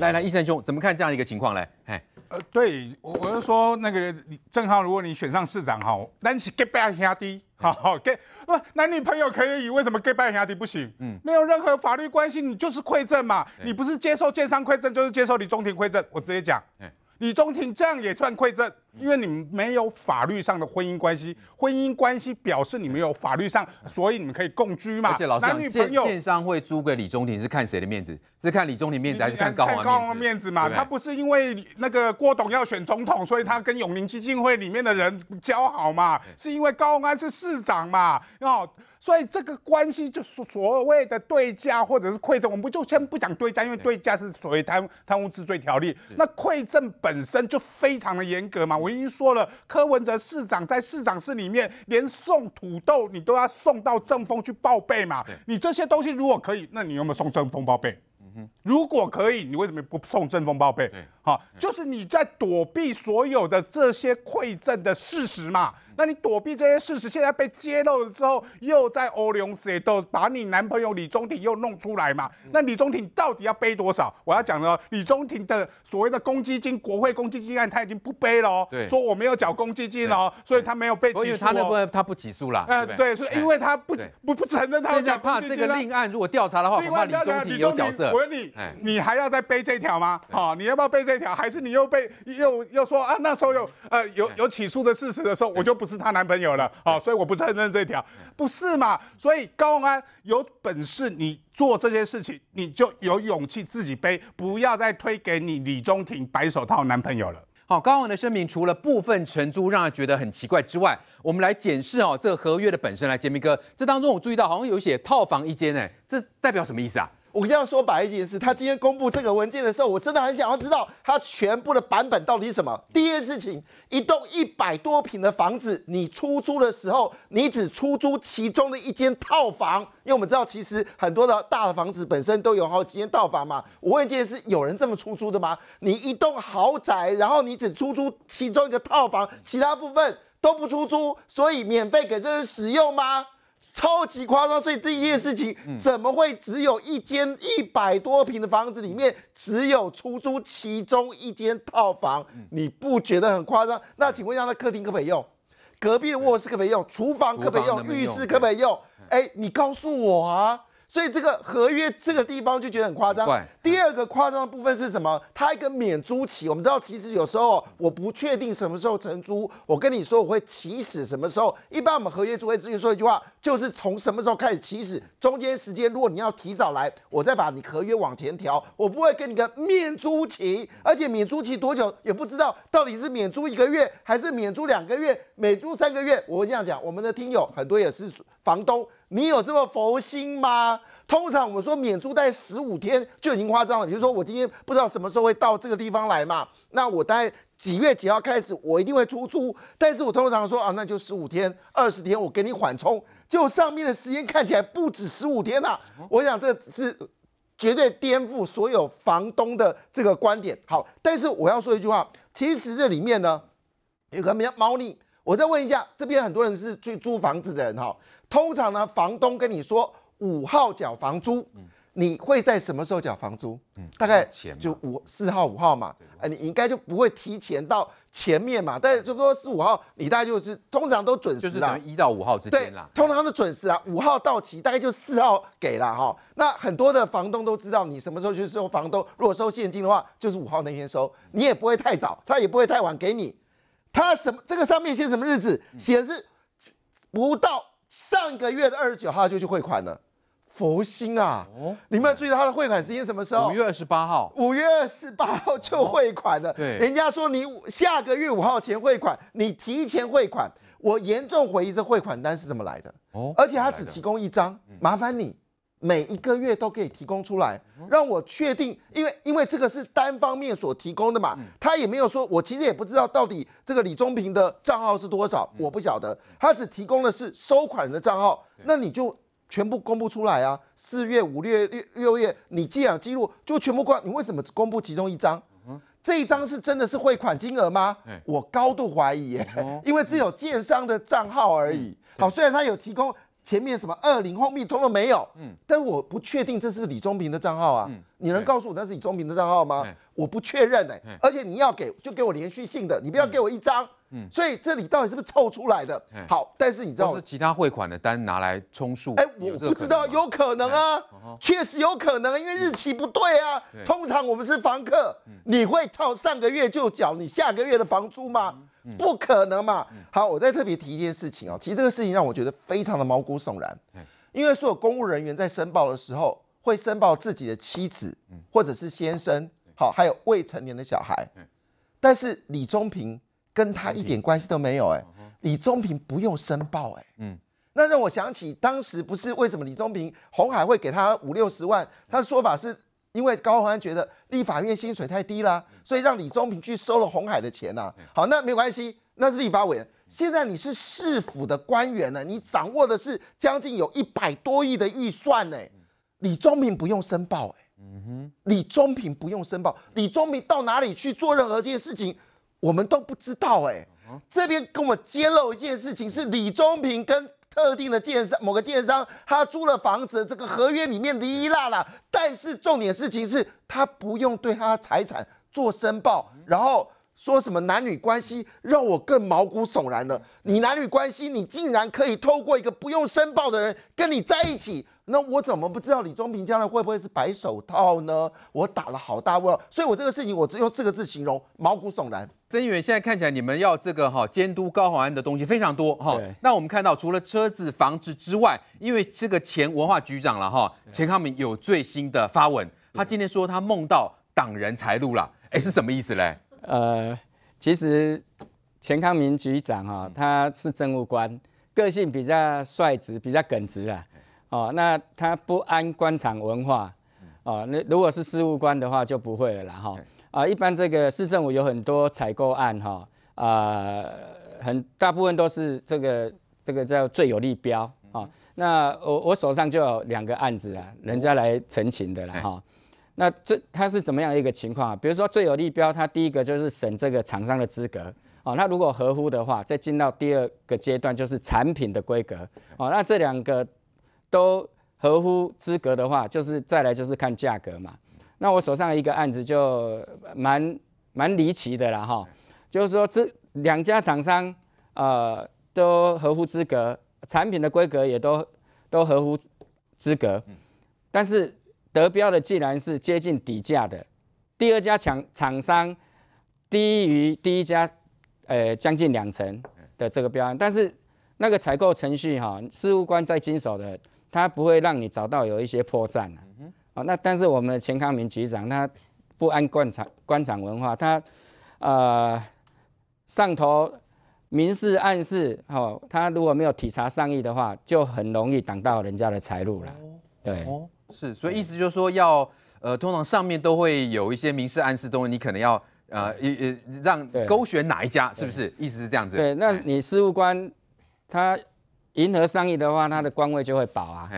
来来，医生兄，怎么看这样一个情况嘞？哎，呃，对我我就说那个，正好如果你选上市长哈，但是 get back 压低，好好 get 不男女朋友可以，为什么 get back 压低不行？嗯，没有任何法律关系，你就是馈赠嘛，你不是接受建商馈赠，就是接受你中庭馈赠，我直接讲，嗯。李中廷这样也算馈赠，因为你们没有法律上的婚姻关系，婚姻关系表示你们有法律上，所以你们可以共居嘛。男女朋友建商会租给李中廷是看谁的面子？是看李中廷面子还是看高安面子嘛？他不是因为那个郭董要选总统，所以他跟永宁基金会里面的人交好嘛？是因为高安是市长嘛？哦。所以这个关系就是所谓的对价或者是馈赠，我们不就先不讲对价，因为对价是所谓贪贪污治罪条例。那馈赠本身就非常的严格嘛。我已经说了，柯文哲市长在市长室里面，连送土豆你都要送到政风去报备嘛。你这些东西如果可以，那你有没有送政风报备？如果可以，你为什么不送政风报备？好，就是你在躲避所有的这些馈赠的事实嘛？那你躲避这些事实，现在被揭露了之后，又在 o l i g 都把你男朋友李宗廷又弄出来嘛？那李宗廷到底要背多少？我要讲了，李宗廷的所谓的公积金、国会公积金案，他已经不背了。对，说我没有缴公积金哦，所以他没有被起诉。所以他那他不起诉了。呃，对，是因为他不不不承认他。现在怕这个另案如果调查的话，另外李宗廷有角色。我问你，你还要再背这条吗？好，你要不要背？这条还是你又被又又说啊？那时候有呃有有起诉的事实的时候，我就不是她男朋友了啊，所以我不是很认这条，不是嘛？所以高安有本事你做这些事情，你就有勇气自己背，不要再推给你李中庭白手套男朋友了。好，高昂安的声明除了部分承租让人觉得很奇怪之外，我们来检视哦，这合约的本身。来，杰明哥，这当中我注意到好像有写套房一间，哎，这代表什么意思啊？我一定要说白一件事，他今天公布这个文件的时候，我真的很想要知道他全部的版本到底是什么。第一件事情，一栋一百多平的房子，你出租的时候，你只出租其中的一间套房，因为我们知道其实很多的大的房子本身都有好几间套房嘛。我一件事，有人这么出租的吗？你一栋豪宅，然后你只出租其中一个套房，其他部分都不出租，所以免费给这人使用吗？超级夸张，所以这一件事情怎么会只有一间一百多平的房子里面只有出租其中一间套房？你不觉得很夸张？那请问一下，那客厅可不以用？隔壁的卧室可不以用？厨房可不以用？浴室可不以用？哎，你告诉我啊！所以这个合约这个地方就觉得很夸张。第二个夸张的部分是什么？它一个免租期，我们知道其实有时候我不确定什么时候承租，我跟你说我会起始什么时候？一般我们合约租会直接说一句话。就是从什么时候开始起始，中间时间如果你要提早来，我再把你合约往前调，我不会跟你个免租期，而且免租期多久也不知道，到底是免租一个月还是免租两个月，免租三个月，我会这样讲。我们的听友很多也是房东，你有这么佛心吗？通常我们说免租待十五天就已经夸张了，比如说我今天不知道什么时候会到这个地方来嘛，那我待。几月几号开始，我一定会出租。但是我通常说啊，那就十五天、二十天，我给你缓冲。就果上面的时间看起来不止十五天呐。我想这是绝对颠覆所有房东的这个观点。好，但是我要说一句话，其实这里面呢有个猫猫腻。我再问一下，这边很多人是去租房子的人哈，通常呢房东跟你说五号缴房租。你会在什么时候缴房租？嗯，大概就五四号五号嘛，哎，你应该就不会提前到前面嘛。但就说十五号，你大概就是通常都准时啦。一到五号之间啦，通常都准时啊。五号到期，大概就四号给了哈。那很多的房东都知道你什么时候去收房东，如果收现金的话，就是五号那天收，你也不会太早，他也不会太晚给你。他什么这个上面写什么日子？写是不到上个月的二十九号就去汇款了。佛心啊！你们要注意他的汇款时间什么时候？五月二十八号。五月二十八号就汇款了。对，人家说你下个月五号前汇款，你提前汇款，我严重怀疑这汇款单是怎么来的。哦，而且他只提供一张，麻烦你每一个月都可以提供出来，让我确定，因为因为这个是单方面所提供的嘛，他也没有说，我其实也不知道到底这个李宗平的账号是多少，我不晓得，他只提供的是收款人的账号，那你就。全部公布出来啊！四月、五月、六月，你寄养记录就全部关。你为什么只公布其中一张？嗯，这一张是真的是汇款金额吗？我高度怀疑耶，因为只有建商的账号而已。好，虽然他有提供前面什么二零后面通通没有，嗯，但我不确定这是李忠平的账号啊。你能告诉我那是你中平的账号吗？我不确认哎，而且你要给就给我连续性的，你不要给我一张。嗯，所以这里到底是不是凑出来的？好，但是你知道是其他汇款的单拿来充数？哎，我不知道，有可能啊，确实有可能，因为日期不对啊。通常我们是房客，你会套上个月就缴你下个月的房租吗？不可能嘛。好，我再特别提一件事情哦，其实这个事情让我觉得非常的毛骨悚然，因为所有公务人员在申报的时候。会申报自己的妻子，或者是先生，好，还有未成年的小孩。但是李宗平跟他一点关系都没有，哎，李宗平不用申报，哎，嗯，那让我想起当时不是为什么李宗平红海会给他五六十万？他的说法是因为高鸿安觉得立法院薪水太低了，所以让李宗平去收了红海的钱呐。好，那没关系，那是立法委员。现在你是市府的官员呢，你掌握的是将近有一百多亿的预算呢。李宗平不用申报，哎，嗯哼，李宗平不用申报，李宗平到哪里去做任何一件事情，我们都不知道，哎，这边跟我揭露一件事情，是李宗平跟特定的建商某个建商，他租了房子，这个合约里面离啦啦，但是重点事情是他不用对他财产做申报，然后。说什么男女关系让我更毛骨悚然了。你男女关系，你竟然可以透过一个不用申报的人跟你在一起，那我怎么不知道李宗平将来会不会是白手套呢？我打了好大问，所以我这个事情我只用四个字形容：毛骨悚然。曾议员现在看起来你们要这个哈监督高宏安的东西非常多哈。那我们看到除了车子房子之外，因为这个前文化局长了哈，钱康敏有最新的发文，他今天说他梦到党人财路了，哎，是什么意思嘞？呃，其实钱康民局长哈，他是政务官，个性比较率直，比较耿直啊。哦，那他不安官场文化，哦，那如果是事务官的话就不会了啦哈。啊，一般这个市政府有很多采购案哈，啊，很大部分都是这个这个叫最有利标啊。那我我手上就有两个案子啊，人家来澄清的啦哈。那这它是怎么样一个情况啊？比如说最有利标，它第一个就是审这个厂商的资格哦，那如果合乎的话，再进到第二个阶段就是产品的规格哦，那这两个都合乎资格的话，就是再来就是看价格嘛。那我手上一个案子就蛮蛮离奇的啦哈，就是说这两家厂商呃都合乎资格，产品的规格也都都合乎资格，但是。得标的既然是接近底价的，第二家厂厂商低于第一家，呃，将近两成的这个标案，但是那个采购程序哈，事务官在经手的，他不会让你找到有一些破绽啊。那但是我们钱康明局长他不安官场官场文化，他呃上头明示暗示，哦，他如果没有体察上意的话，就很容易挡到人家的财路了。对。是，所以意思就是说，要呃，通常上面都会有一些明示暗示，中你可能要呃，也让勾选哪一家，是不是？意思是这样子。对，那你事务官他迎合商议的话，他的官位就会保啊，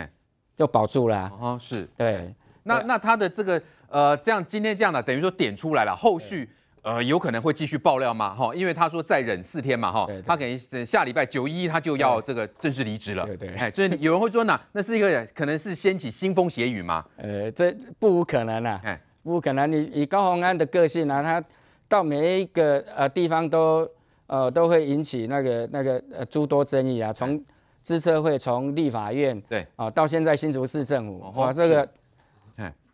就保住了。哦，是对。那那他的这个呃，这样今天这样的，等于说点出来了，后续。呃，有可能会继续爆料吗？哈，因为他说再忍四天嘛，哈，他可能下礼拜九一他就要这个正式离职了。对对。哎，所以有人会说，那那是一个可能是掀起腥风血雨嘛？呃，这不无可能啊。哎，不可能。你以高鸿安的个性呢，他到每一个呃地方都呃都会引起那个那个呃诸多争议啊，从支策会，从立法院，对，啊，到现在新竹市政府，哇，这个。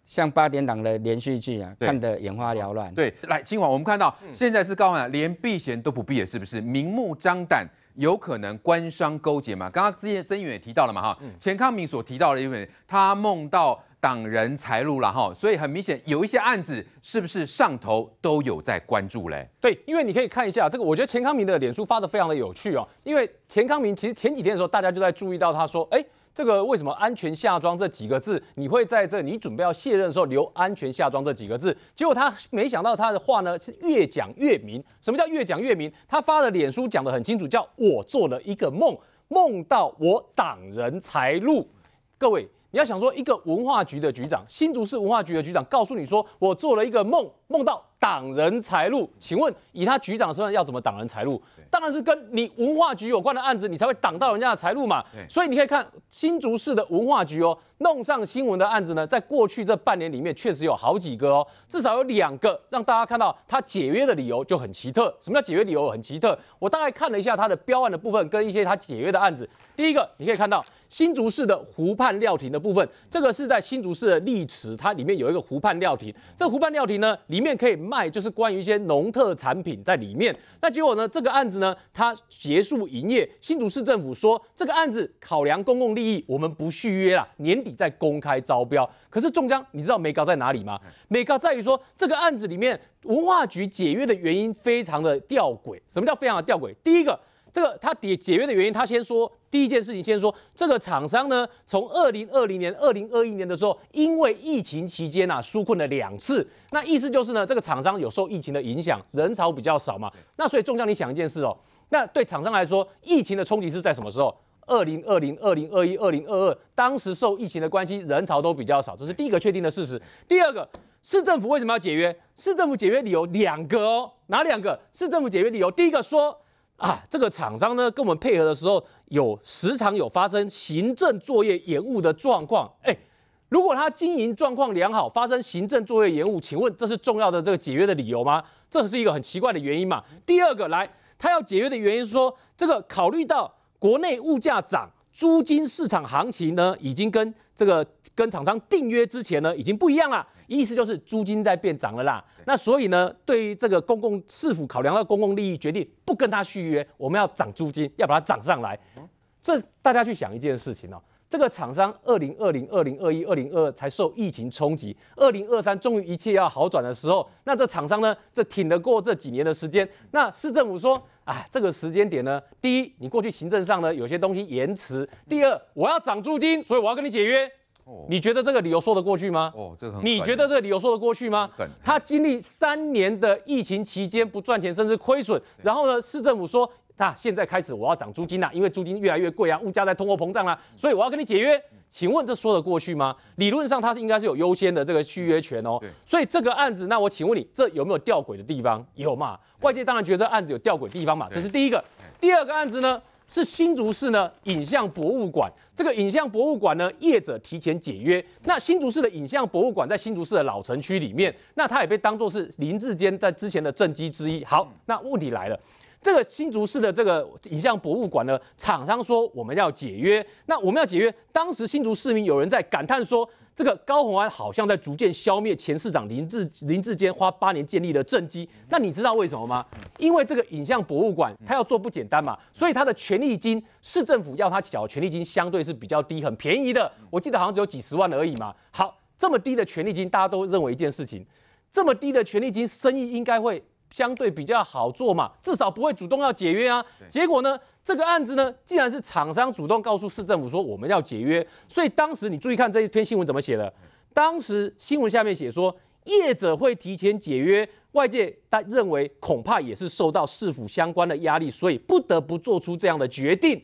像八点档的连续剧啊，看得眼花缭乱。对，来，金黄，我们看到现在是高官连避嫌都不避了，是不是？明目张胆，有可能官商勾结嘛？刚刚之前曾远也提到了嘛，哈，钱康明所提到的因为他梦到党人财路了哈，所以很明显有一些案子，是不是上头都有在关注嘞？对，因为你可以看一下这个，我觉得钱康明的脸书发的非常的有趣哦，因为钱康明其实前几天的时候，大家就在注意到他说，哎。这个为什么“安全下妆”这几个字，你会在这？你准备要卸任的时候留“安全下妆”这几个字，结果他没想到他的话呢是越讲越明。什么叫越讲越明？他发了脸书讲的很清楚，叫我做了一个梦，梦到我挡人财路。各位，你要想说一个文化局的局长，新竹市文化局的局长，告诉你说我做了一个梦，梦到。挡人财路？请问以他局长的身份要怎么挡人财路？当然是跟你文化局有关的案子，你才会挡到人家的财路嘛。所以你可以看新竹市的文化局哦，弄上新闻的案子呢，在过去这半年里面确实有好几个哦，至少有两个让大家看到他解约的理由就很奇特。什么叫解约理由很奇特？我大概看了一下他的标案的部分跟一些他解约的案子。第一个你可以看到新竹市的湖畔料亭的部分，这个是在新竹市的立池，它里面有一个湖畔料亭。这湖畔料亭呢，里面可以。卖就是关于一些农特产品在里面，那结果呢？这个案子呢，它结束营业。新竹市政府说，这个案子考量公共利益，我们不续约了，年底再公开招标。可是中江，你知道美高在哪里吗？美高在于说，这个案子里面文化局解约的原因非常的吊诡。什么叫非常的吊诡？第一个。这个他解解约的原因，他先说第一件事情，先说这个厂商呢，从二零二零年、二零二一年的时候，因为疫情期间啊，纾困了两次。那意思就是呢，这个厂商有受疫情的影响，人潮比较少嘛。那所以，仲将你想一件事哦，那对厂商来说，疫情的冲击是在什么时候？二零二零、二零二一、二零二二，当时受疫情的关系，人潮都比较少，这是第一个确定的事实。第二个，市政府为什么要解约？市政府解约理由两个哦，哪两个？市政府解约理由，第一个说。啊，这个厂商呢，跟我们配合的时候，有时常有发生行政作业延误的状况。哎，如果他经营状况良好，发生行政作业延误，请问这是重要的这个解约的理由吗？这是一个很奇怪的原因嘛？第二个，来他要解约的原因是说，这个考虑到国内物价涨，租金市场行情呢，已经跟。这个跟厂商订约之前呢，已经不一样了，意思就是租金在变涨了啦。那所以呢，对于这个公共是否考量到公共利益，决定不跟他续约，我们要涨租金，要把它涨上来。这大家去想一件事情哦。这个厂商二零二零、二零二一、二零二二才受疫情冲击，二零二三终于一切要好转的时候，那这厂商呢，这挺得过这几年的时间？那市政府说，啊，这个时间点呢，第一，你过去行政上呢有些东西延迟；第二，我要涨租金，所以我要跟你解约。你觉得这个理由说得过去吗？哦，这个很你觉得这个理由说得过去吗？他经历三年的疫情期间不赚钱，甚至亏损，然后呢，市政府说。那现在开始我要涨租金了，因为租金越来越贵啊，物价在通货膨胀啊，所以我要跟你解约，请问这说得过去吗？理论上它是应该是有优先的这个续约权哦。所以这个案子，那我请问你，这有没有吊诡的地方？有嘛？外界当然觉得案子有吊诡地方嘛，这是第一个。第二个案子呢是新竹市呢影像博物馆，这个影像博物馆呢业者提前解约，那新竹市的影像博物馆在新竹市的老城区里面，那它也被当作是林志坚在之前的政绩之一。好，那问题来了。这个新竹市的这个影像博物馆呢，厂商说我们要解约。那我们要解约，当时新竹市民有人在感叹说，这个高鸿安好像在逐渐消灭前市长林志林志坚花八年建立的政绩。那你知道为什么吗？因为这个影像博物馆他要做不简单嘛，所以他的权利金市政府要他缴权利金相对是比较低，很便宜的。我记得好像只有几十万而已嘛。好，这么低的权利金，大家都认为一件事情，这么低的权利金，生意应该会。相对比较好做嘛，至少不会主动要解约啊。结果呢，这个案子呢，既然是厂商主动告诉市政府说我们要解约，所以当时你注意看这一篇新闻怎么写的，当时新闻下面写说业者会提前解约，外界他认为恐怕也是受到市府相关的压力，所以不得不做出这样的决定。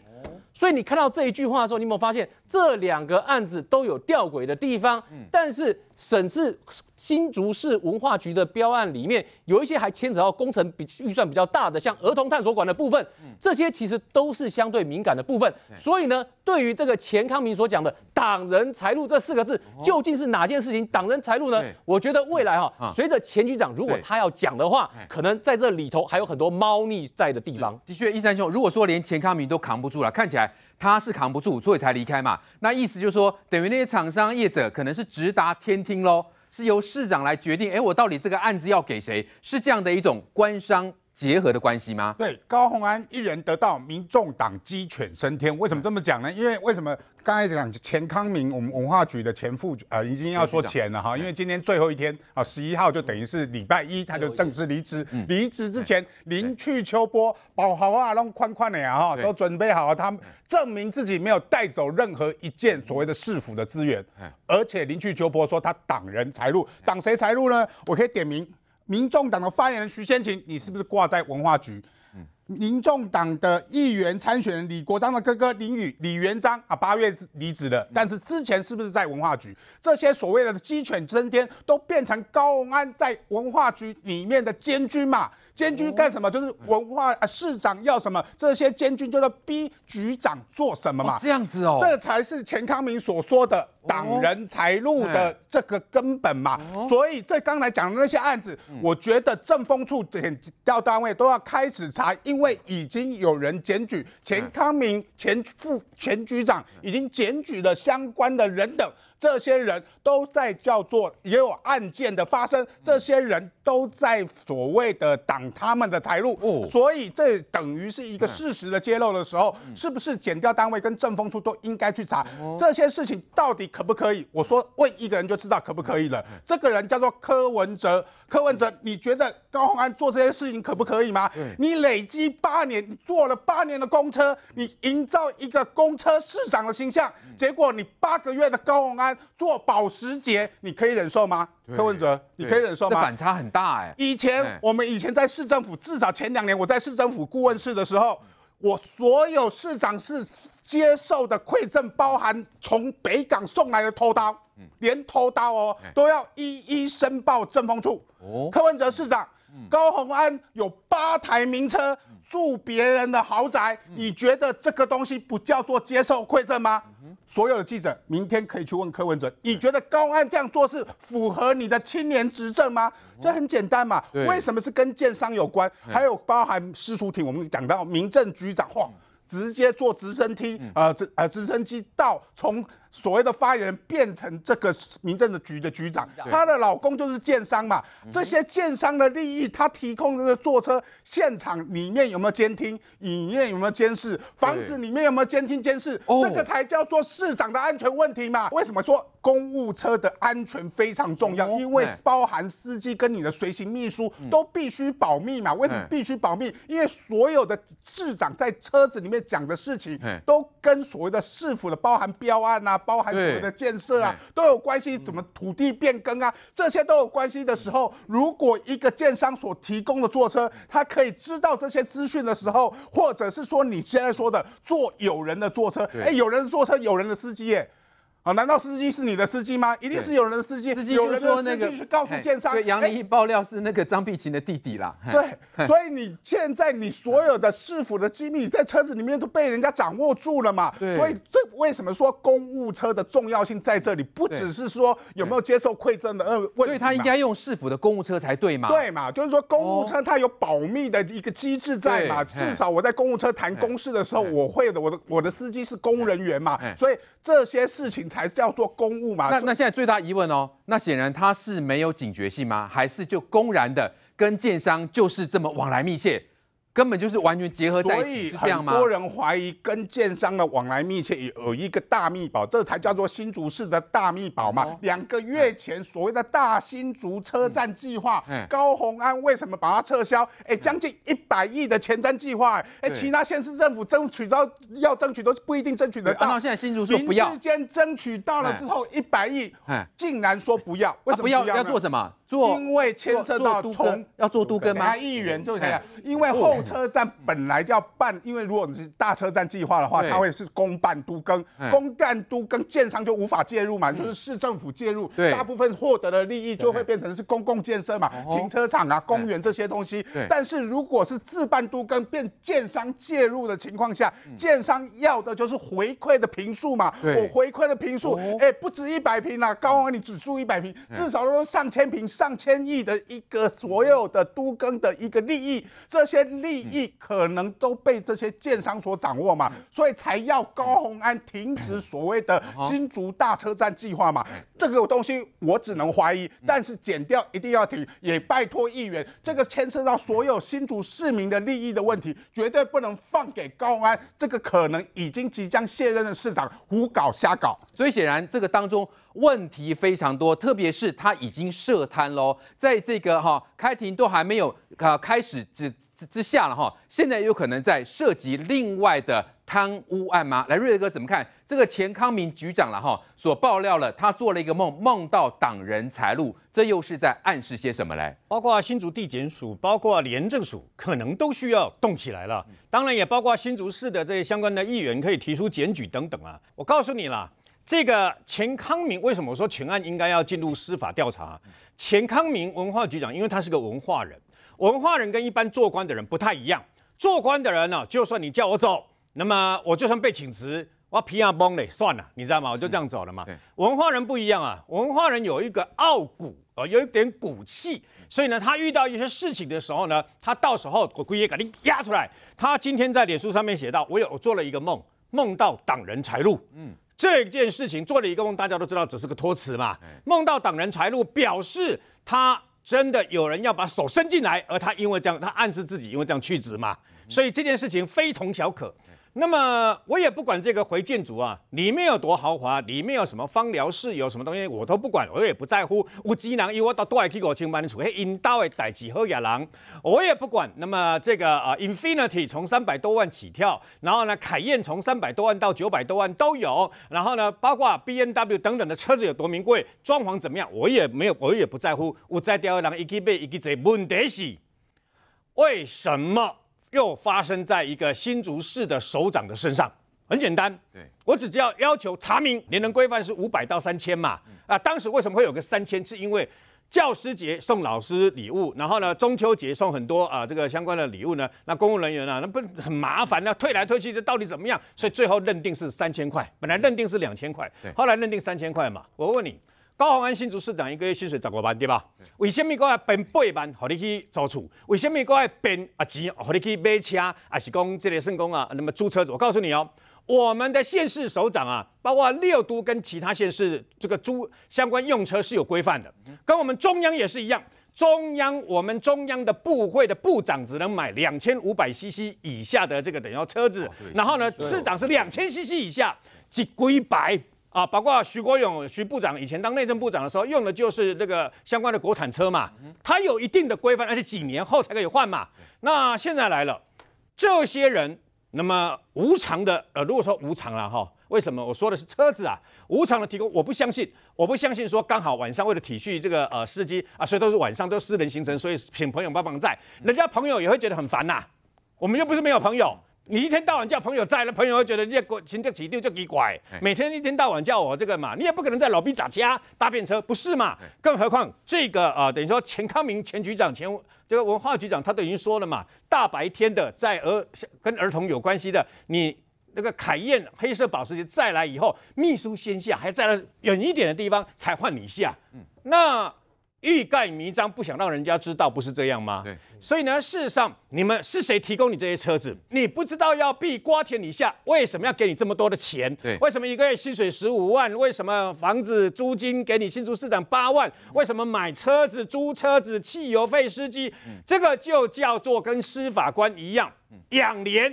所以你看到这一句话的时候，你有没有发现这两个案子都有吊诡的地方？但是省市。新竹市文化局的标案里面，有一些还牵扯到工程比预算比较大的，像儿童探索馆的部分，这些其实都是相对敏感的部分。所以呢，对于这个钱康明所讲的“党人财路”这四个字，究竟是哪件事情“党人财路”呢？我觉得未来哈，随着钱局长如果他要讲的话，可能在这里头还有很多猫腻在的地方。的确，一三兄，如果说连钱康明都扛不住了，看起来他是扛不住，所以才离开嘛。那意思就是说，等于那些厂商业者可能是直达天听喽。是由市长来决定，哎，我到底这个案子要给谁？是这样的一种官商。结合的关系吗？对，高鸿安一人得到民众党鸡犬升天。为什么这么讲呢？因为为什么刚才讲钱康明，我们文化局的钱副啊，已经要说钱了哈。因为今天最后一天啊，十一号就等于是礼拜一，他就正式离职。离职之前，林去秋波、保豪啊，弄宽宽呀哈，都准备好，了，他证明自己没有带走任何一件所谓的市府的资源。而且林去秋波说他挡人财路，挡谁财路呢？我可以点名。民众党的发言人徐先琴，你是不是挂在文化局？嗯，民众党的议员参选人李国章的哥哥林宇李元章啊，八月离职了，但是之前是不是在文化局？这些所谓的鸡犬升天，都变成高荣安在文化局里面的监军嘛？监军干什么？就是文化啊、市长要什么，这些监军就是逼局长做什么嘛？这样子哦，这才是钱康明所说的。挡人财路的这个根本嘛，所以这刚才讲的那些案子，我觉得政风处减掉单位都要开始查，因为已经有人检举钱康明前副前局长已经检举了相关的人等，这些人都在叫做也有案件的发生，这些人都在所谓的挡他们的财路，所以这等于是一个事实的揭露的时候，是不是减掉单位跟政风处都应该去查这些事情到底？可不可以？我说问一个人就知道可不可以了。这个人叫做柯文哲，柯文哲，你觉得高宏安做这些事情可不可以吗？你累积八年，你坐了八年的公车，你营造一个公车市长的形象，结果你八个月的高宏安坐保时捷，你可以忍受吗？柯文哲，你可以忍受吗？反差很大哎。以前我们以前在市政府，至少前两年我在市政府顾问室的时候，我所有市长是。接受的馈赠包含从北港送来的偷刀，连偷刀哦都要一一申报政风处。柯文哲市长，高鸿安有八台名车住别人的豪宅，你觉得这个东西不叫做接受馈赠吗？所有的记者明天可以去问柯文哲，你觉得高安这样做是符合你的青年执政吗？这很简单嘛，为什么是跟建商有关？还有包含施叔庭，我们讲到民政局长话。直接坐直升梯，呃，直呃直升机到从。所谓的发言人变成这个民政的局的局长，她的老公就是建商嘛。这些建商的利益，他提供这个坐车现场里面有没有监听，里面有没有监视，房子里面有没有监听监视，这个才叫做市长的安全问题嘛。为什么说公务车的安全非常重要？因为包含司机跟你的随行秘书都必须保密嘛。为什么必须保密？因为所有的市长在车子里面讲的事情，都跟所谓的市府的包含标案啊。包含所有的建设啊，都有关系，怎么土地变更啊，这些都有关系的时候，如果一个建商所提供的坐车，他可以知道这些资讯的时候，或者是说你现在说的坐有人的坐车，哎，有人坐车有人的司机耶。啊？难道司机是你的司机吗？一定是有人的司机。司机有人说司机去告诉建商，杨丽一爆料是那个张碧琴的弟弟啦。对，所以你现在你所有的市府的机密在车子里面都被人家掌握住了嘛？对。所以这为什么说公务车的重要性在这里？不只是说有没有接受馈赠的呃问题。所以他应该用市府的公务车才对嘛？对嘛？就是说公务车它有保密的一个机制在嘛？至少我在公务车谈公事的时候，我会的，我的我的司机是公务人员嘛？所以这些事情。才叫做公务嘛？那那现在最大疑问哦，那显然他是没有警觉性吗？还是就公然的跟建商就是这么往来密切？根本就是完全结合在一起，很多人怀疑跟建商的往来密切有一个大密宝，这才叫做新竹市的大密宝嘛。两个月前所谓的大新竹车站计划，高鸿安为什么把它撤销？哎，将近一百亿的前瞻计划，哎，其他县市政府争取到要争取都不一定争取得到。然后现在新竹市不要，民间争取到了之后一百亿，竟然说不要，为什么不要？要做什么？做因为牵涉到从要做都更吗？议员就这样，因为后车站本来要办，因为如果你是大车站计划的话，它会是公办都更，公干都跟建商就无法介入嘛，就是市政府介入，大部分获得的利益就会变成是公共建设嘛，停车场啊、公园这些东西。对。但是如果是自办都跟变建商介入的情况下，建商要的就是回馈的平数嘛，我回馈的平数，哎，不止一百平啦，高安你只住一百平，至少都是上千平。上千亿的一个所有的都更的一个利益，这些利益可能都被这些建商所掌握嘛，所以才要高鸿安停止所谓的新竹大车站计划嘛。这个东西我只能怀疑，但是减掉一定要停，也拜托议员，这个牵涉到所有新竹市民的利益的问题，绝对不能放给高鸿安这个可能已经即将卸任的市长胡搞瞎搞。所以显然这个当中。问题非常多，特别是他已经涉贪喽，在这个哈开庭都还没有啊开始之之之下了哈，现在有可能在涉及另外的贪污案吗？来，瑞哥怎么看这个钱康明局长了哈所爆料了，他做了一个梦，梦到挡人财路，这又是在暗示些什么呢？包括新竹地检署，包括廉政署，可能都需要动起来了。当然也包括新竹市的这些相关的议员可以提出检举等等啊。我告诉你了。这个钱康明为什么我说全案应该要进入司法调查？钱康明文化局长，因为他是个文化人，文化人跟一般做官的人不太一样。做官的人呢，就算你叫我走，那么我就算被请辞，我皮亚崩嘞，算了，你知道吗？我就这样走了嘛。文化人不一样啊，文化人有一个傲骨啊，有一点骨气，所以呢，他遇到一些事情的时候呢，他到时候我故意给你压出来。他今天在脸书上面写到，我有我做了一个梦，梦到挡人财路。”嗯。这件事情做了一个梦，大家都知道只是个托词嘛。梦到挡人财路，表示他真的有人要把手伸进来，而他因为这样，他暗示自己因为这样去职嘛，所以这件事情非同小可。那么我也不管这个回建组啊，里面有多豪华，里面有什么方疗室，有什么东西，我都不管，我也不在乎。我只能一窝到多爱去提果钱买厝，还因大爱带几盒野郎，我也不管。那么这个啊，Infinity 从三百多万起跳，然后呢，凯宴从三百多万到九百多万都有，然后呢，包括 BNW 等等的车子有多名贵，装潢怎么样，我也没有，我也不在乎。我在钓二郎一基贝一基在问的是为什么？又发生在一个新竹市的首长的身上，很简单，对我只要要求查明年俸规范是五百到三千嘛，啊，当时为什么会有个三千？是因为教师节送老师礼物，然后呢中秋节送很多啊这个相关的礼物呢，那公务人员啊那不很麻烦那退来退去的到底怎么样？所以最后认定是三千块，本来认定是两千块，后来认定三千块嘛，我问你。高雄安新竹市长一个月薪水十五万对吧？为什么我爱编八万，好，你去租厝？为什么我爱编啊钱，好，你去买车？啊是讲这类升工啊，那么租车子？我告诉你哦，我们的县市首长啊，包括六都跟其他县市，这个租相关用车是有规范的，跟我们中央也是一样。中央我们中央的部会的部长只能买两千五百 CC 以下的这个等于说车子，然后呢，市长是两千 CC 以下，即归白。啊，包括徐国勇徐部长以前当内政部长的时候，用的就是那个相关的国产车嘛，他有一定的规范，而且几年后才可以换嘛。那现在来了，这些人那么无偿的，呃，如果说无偿了哈，为什么我说的是车子啊？无偿的提供，我不相信，我不相信说刚好晚上为了体恤这个呃司机啊，所以都是晚上都私人行程，所以请朋友帮忙载，人家朋友也会觉得很烦呐。我们又不是没有朋友。你一天到晚叫朋友在了，朋友会觉得这过情这起丢就给拐。每天一天到晚叫我这个嘛，你也不可能在老毕家搭便车，不是嘛？更何况这个啊，等于说钱康明、钱局长、钱这个文化局长，他都已经说了嘛，大白天的在儿跟儿童有关系的，你那个凯燕黑色保时捷再来以后，秘书先下，还在了远一点的地方才换你下。嗯，那。欲盖弥彰，不想让人家知道，不是这样吗？对，所以呢，事实上，你们是谁提供你这些车子？你不知道要避瓜田李下，为什么要给你这么多的钱？对，为什么一个月薪水十五万？为什么房子租金给你新竹市长八万？为什么买车子、租车子、汽油费、司机？嗯，这个就叫做跟司法官一样，养廉，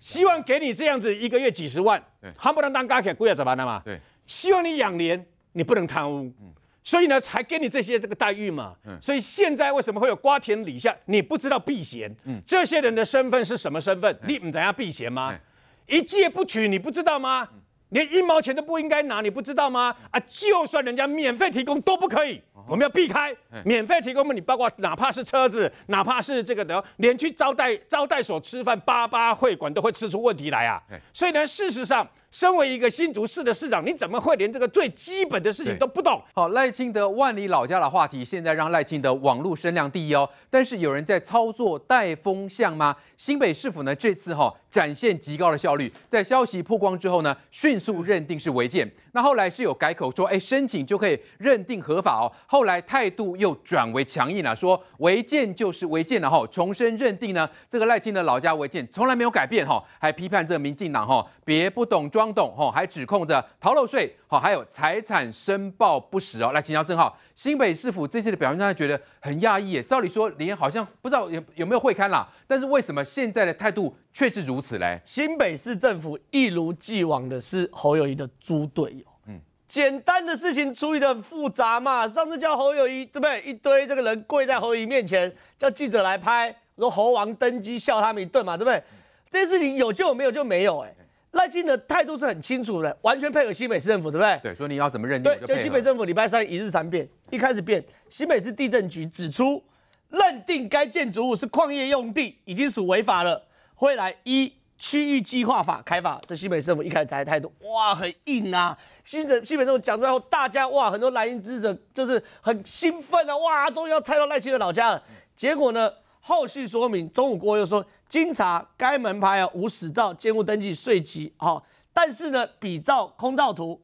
希望给你这样子一个月几十万，对，还不能当家去，贵二怎么了嘛？对，希望你养廉，你不能贪污。所以呢，才给你这些这个待遇嘛。嗯。所以现在为什么会有瓜田李下？你不知道避嫌？嗯。这些人的身份是什么身份？你唔怎样避嫌吗？一届不取，你不知道吗？连一毛钱都不应该拿，你不知道吗？啊，就算人家免费提供都不可以，我们要避开。免费提供嘛，你包括哪怕是车子，哪怕是这个的，连去招待招待所吃饭，八八会馆都会吃出问题来啊。所以呢，事实上。身为一个新竹市的市长，你怎么会连这个最基本的事情都不懂？好，赖清德万里老家的话题，现在让赖清德网络声量第一哦。但是有人在操作带风向吗？新北市府呢，这次哈展现极高的效率，在消息曝光之后呢，迅速认定是违建。那后来是有改口说，哎，申请就可以认定合法哦。后来态度又转为强硬了，说违建就是违建了哈，重申认定呢，这个赖清德老家违建从来没有改变哈，还批判这个民进党哈，别不懂装。方董吼还指控着逃漏税，好还有财产申报不实哦。来请教正浩，新北市府这次的表现让他觉得很讶异耶。照理说，连好像不知道有有没有会刊啦，但是为什么现在的态度却是如此嘞？新北市政府一如既往的是侯友谊的猪队友。嗯，简单的事情处理的复杂嘛。上次叫侯友谊对不对？一堆这个人跪在侯友谊面前，叫记者来拍，说猴王登基笑他们一顿嘛，对不对？这事情有就有没有就没有哎。赖清德态度是很清楚的，完全配合新北市政府，对不对？对，所以你要怎么认定？对，就新北政府礼拜三一日三变，一开始变新北市地震局指出，认定该建筑物是矿业用地，已经属违法了，会来一区域计划法开发。这新北市政府一开始台态度，哇，很硬啊！新北新北政府讲出来后，大家哇，很多蓝营支持者就是很兴奋啊！哇，终于要拆到赖清的老家了。结果呢，后续说明，中午后又说。经查，该门牌啊无死照、建物登记税籍，好，但是呢，比照空照图，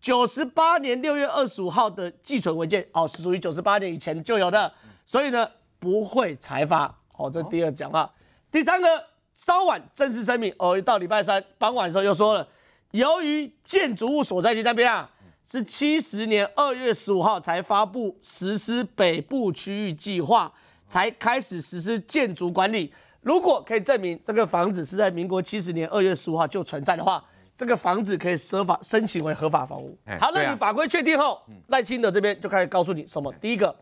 九十八年六月二十五号的寄存文件，哦，是属于九十八年以前就有的，所以呢，不会才发，哦，这第二讲啊，第三个，稍晚正式声明，哦，到礼拜三傍晚的时候又说了，由于建筑物所在地在边啊，是七十年二月十五号才发布实施北部区域计划，才开始实施建筑管理。如果可以证明这个房子是在民国七十年二月十五号就存在的话，这个房子可以合法申请为合法房屋。好，那你法规确定后，赖清德这边就开始告诉你什么？第一个，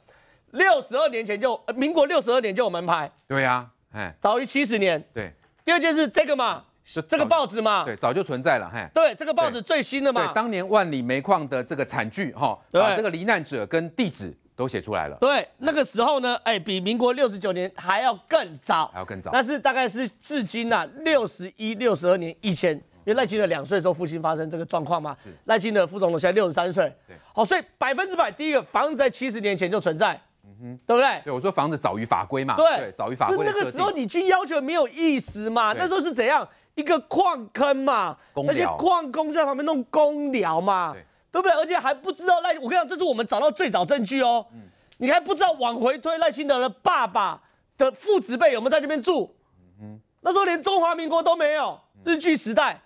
六十二年前就民国六十二年就有门牌，对呀，哎，早于七十年。对。第二件事这个嘛，是这个报纸嘛，对，早就存在了，嗨，对，这个报纸最新的嘛，当年万里煤矿的这个惨剧，哈，把这个罹难者跟地址。都写出来了。对，那个时候呢，哎，比民国六十九年还要更早，还要更早。那是大概是至今呐，六十一、六十二年以前。因为赖清德两岁时候父亲发生这个状况嘛。赖清德副总统现在六十三岁。好，所以百分之百，第一个房子在七十年前就存在，嗯哼，对不对？对，我说房子早于法规嘛。对，早于法规。那个时候你去要求没有意思嘛？那时候是怎样一个矿坑嘛？那些矿工在旁边弄工寮嘛？对。对不对？而且还不知道赖，我跟你讲，这是我们找到最早证据哦。嗯，你还不知道往回推赖清德的爸爸的父子辈有没有在那边住？嗯那时候连中华民国都没有，日据时代，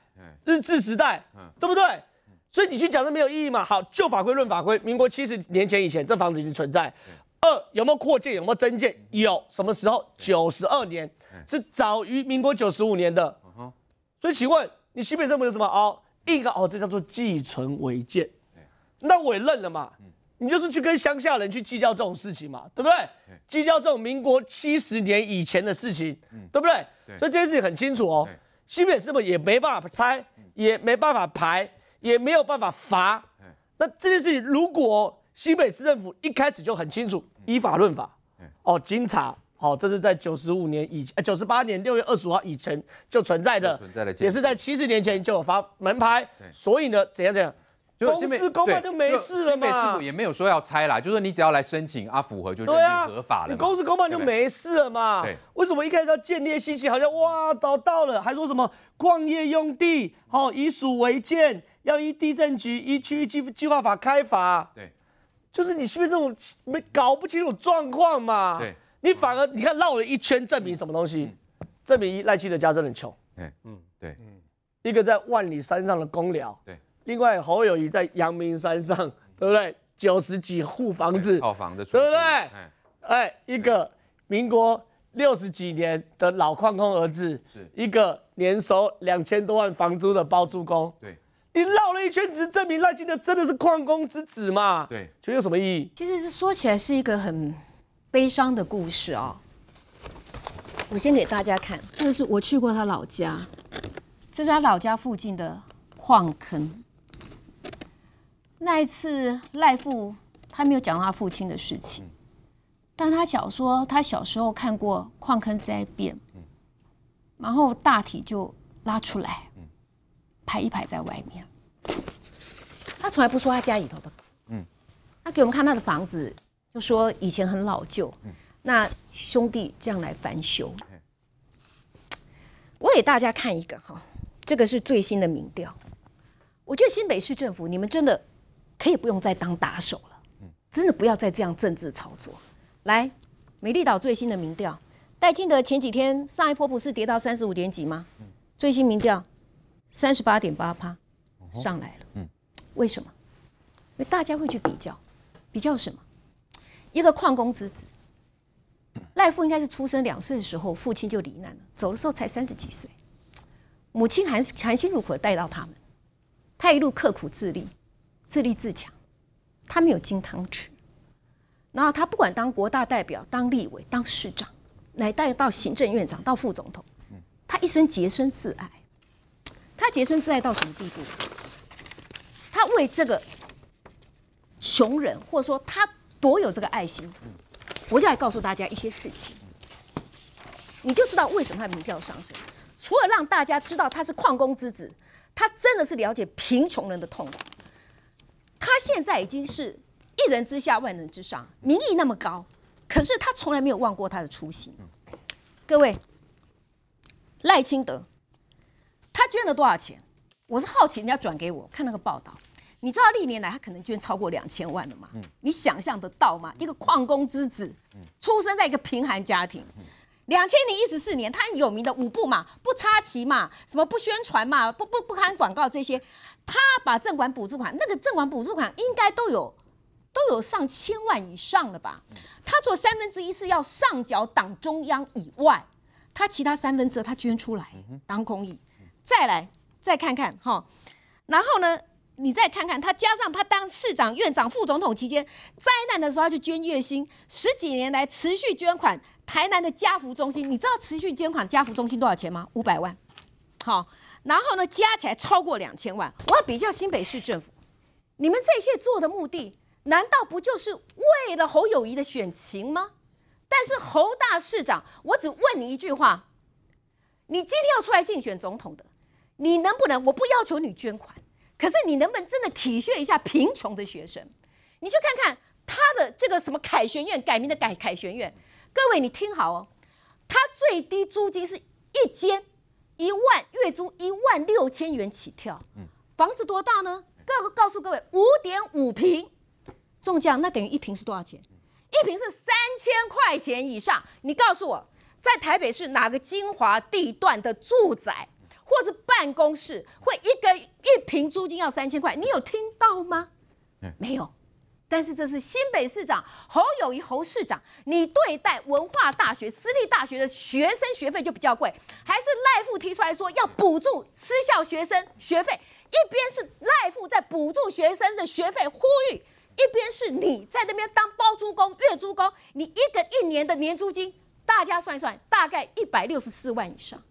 日治时代，嗯，对不对？所以你去讲都没有意义嘛。好，旧法规论法规，民国七十年前以前，这房子已经存在。二有没有扩建？有没有增建？有，什么时候？九十二年，是早于民国九十五年的。所以请问你西北政府有什么？哦，一个哦，这叫做寄存违建。那我也认了嘛，你就是去跟乡下人去计较这种事情嘛，对不对？计较这种民国七十年以前的事情，对不对？所以这件事情很清楚哦。新北市是也没办法拆，也没办法排，也没有办法罚。那这件事情，如果新北市政府一开始就很清楚，依法论法，哦，经查，好，这是在九十五年以九十八年六月二十五号以前就存在的，也是在七十年前就有发门牌，所以呢，怎样怎样。公司公办就没事了嘛？新北市府也没有说要拆啦，就是你只要来申请啊，符合就认定合法了。公司公办就没事了嘛？对，为什么一开始要建立信息？好像哇，找到了，还说什么矿业用地？好，以属违建，要依地震局、依区计计划法开发。对，就是你是不是这种没搞不清楚状况嘛？对，你反而你看绕了一圈，证明什么东西？证明赖气的家真的穷。嗯，对，嗯，一个在万里山上的公寮。对。另外，侯友谊在阳明山上，对不对？九十几户房子，套房的，对不对？哎，一个民国六十几年的老矿工儿子，是一个年收两千多万房租的包租公。对，你绕了一圈，只证明赖清德真的是矿工之子嘛？对，这有什么意义？其实是说起来是一个很悲伤的故事啊。我先给大家看，这个是我去过他老家，这是他老家附近的矿坑。那一次，赖父他没有讲他父亲的事情，但他小说他小时候看过矿坑灾变，然后大体就拉出来排一排在外面。他从来不说他家里头的。嗯。他给我们看他的房子，就说以前很老旧，那兄弟这样来翻修。我给大家看一个哈，这个是最新的民调。我觉得新北市政府，你们真的。可以不用再当打手了，真的不要再这样政治操作。来，美丽岛最新的民调，戴金德前几天上一波不是跌到三十五点几吗？最新民调三十八点八趴上来了。为什么？因为大家会去比较，比较什么？一个矿工之子赖父应该是出生两岁的时候父亲就罹难了，走的时候才三十几岁，母亲含含辛茹苦带到他们，他一路刻苦自立。自立自强，他没有金汤匙，然后他不管当国大代表、当立委、当市长，乃带到行政院长到副总统，他一生洁身自爱，他洁身自爱到什么地步？他为这个穷人，或者说他多有这个爱心，我就来告诉大家一些事情，你就知道为什么他名叫上升。除了让大家知道他是矿工之子，他真的是了解贫穷人的痛苦。他现在已经是一人之下，万人之上，名义那么高，可是他从来没有忘过他的初心。各位，赖清德，他捐了多少钱？我是好奇，人家转给我看那个报道。你知道历年来他可能捐超过两千万了吗？你想象得到吗？一个矿工之子，出生在一个贫寒家庭。两千零一十四年，他很有名的，五不嘛，不插旗嘛，什么不宣传嘛，不不不刊广告这些，他把镇管补助款，那个镇管补助款应该都有，都有上千万以上了吧？他做三分之一是要上缴党中央以外，他其他三分之二他捐出来当公益。再来再看看哈，然后呢？你再看看他，加上他当市长、院长、副总统期间，灾难的时候他就捐月薪，十几年来持续捐款。台南的家福中心，你知道持续捐款家福中心多少钱吗？五百万。好，然后呢，加起来超过两千万。我要比较新北市政府，你们这些做的目的，难道不就是为了侯友谊的选情吗？但是侯大市长，我只问你一句话：你今天要出来竞选总统的，你能不能？我不要求你捐款。可是你能不能真的体恤一下贫穷的学生？你去看看他的这个什么凯旋苑改名的改凯旋苑，各位你听好哦，他最低租金是一间一万，月租一万六千元起跳。房子多大呢？告告诉各位，五点五平，中奖那等于一平是多少钱？一平是三千块钱以上。你告诉我，在台北市哪个精华地段的住宅？或者办公室会一个一平租金要三千块，你有听到吗？嗯，没有。但是这是新北市长侯友谊侯市长，你对待文化大学私立大学的学生学费就比较贵，还是赖富提出来说要补助私校学生学费，一边是赖富在补助学生的学费呼吁，一边是你在那边当包租公月租公，你一个一年的年租金，大家算一算，大概一百六十四万以上。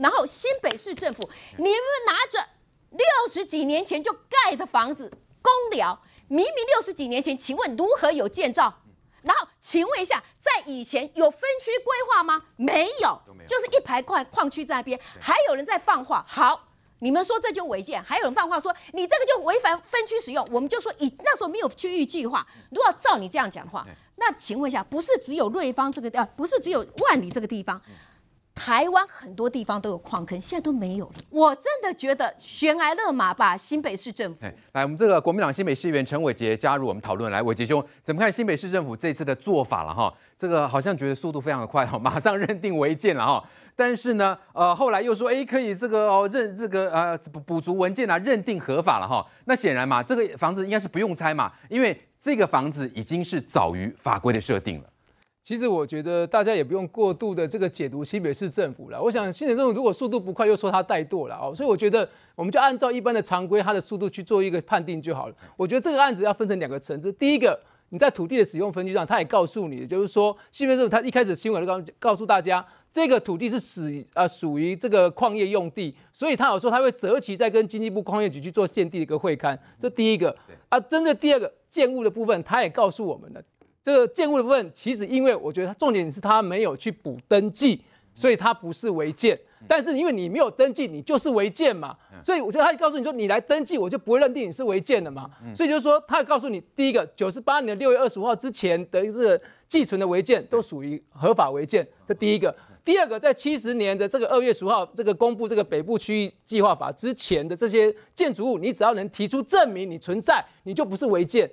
然后新北市政府，你们拿着六十几年前就盖的房子公了？明明六十几年前，请问如何有建造？然后请问一下，在以前有分区规划吗？没有，没有，就是一排矿矿区在那边，还有人在放话。好，你们说这就违建，还有人放话说你这个就违反分区使用，我们就说以那时候没有区域计划。如果照你这样讲话，那请问一下，不是只有瑞芳这个呃，不是只有万里这个地方。台湾很多地方都有矿，坑，现在都没有了。我真的觉得悬崖勒马吧，新北市政府。来，我们这个国民党新北市议员陈伟杰加入我们讨论。来，伟杰兄，怎么看新北市政府这次的做法了哈？这个好像觉得速度非常的快哈，马上认定违建了哈。但是呢，呃，后来又说，哎，可以这个哦认这个呃补补足文件啊，认定合法了哈。那显然嘛，这个房子应该是不用拆嘛，因为这个房子已经是早于法规的设定了。其实我觉得大家也不用过度的这个解读新北市政府了。我想新北府如果速度不快，又说他怠惰了哦，所以我觉得我们就按照一般的常规，它的速度去做一个判定就好了。我觉得这个案子要分成两个层次，第一个你在土地的使用分区上，他也告诉你，就是说新北府他一开始新闻都告告诉大家，这个土地是死啊属于这个矿业用地，所以他有说他会择期在跟经济部矿业局去做限地的一个会刊，这第一个。啊，针对第二个建物的部分，他也告诉我们的。这个建物的部分，其实因为我觉得重点是它没有去补登记，所以它不是违建。但是因为你没有登记，你就是违建嘛。所以我觉得他告诉你说，你来登记，我就不会认定你是违建的嘛。所以就是说，他告诉你，第一个，九十八年的六月二十五号之前的这是寄存的违建都属于合法违建，这第一个。第二个，在七十年的这个二月十号这个公布这个北部区域计划法之前的这些建筑物，你只要能提出证明你存在，你就不是违建。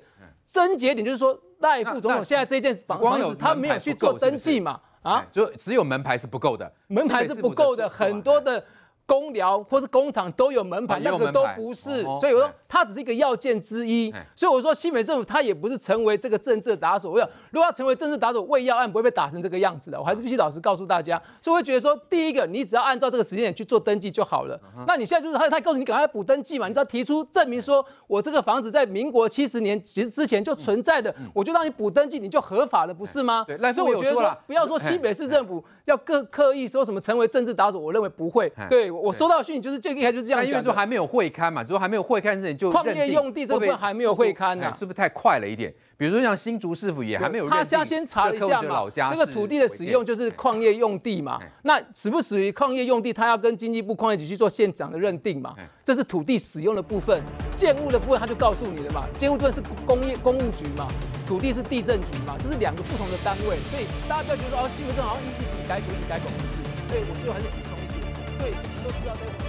终结点就是说，赖副总统现在这件房子他没有去做登记嘛？啊，就只有门牌是不够的，门牌是不够的，很多的。公寮或是工厂都有门牌，那个都不是，所以我说它只是一个要件之一。所以我说新北政府它也不是成为这个政治打手。我如果要成为政治打手，未要案不会被打成这个样子的。我还是必须老实告诉大家。所以我觉得说，第一个，你只要按照这个时间点去做登记就好了。那你现在就是他，他告诉你赶快补登记嘛，你只要提出证明说我这个房子在民国七十年其实之前就存在的，我就让你补登记，你就合法了，不是吗？所以我觉得说 不要说新北市政府要更刻意说什么成为政治打手，我认为不会。对。我收到讯就是这个，就是这样，就是说还没有会刊嘛，就是还没有会刊这里就矿业用地这部分还没有会刊呢，是不是太快了一点？比如说像新竹市府也还没有。他先先查了一下嘛，这个土地的使用就是矿业用地嘛，那属不属于矿业用地，他要跟经济部矿业局去做县长的认定嘛，这是土地使用的部分，建物的部分他就告诉你了嘛，建物部分是工业公务局嘛，土地是地震局嘛，这是两个不同的单位，所以大家不要觉得哦，新闻市好像一直改改改改改改，所以我最后还是。对，都知道这个。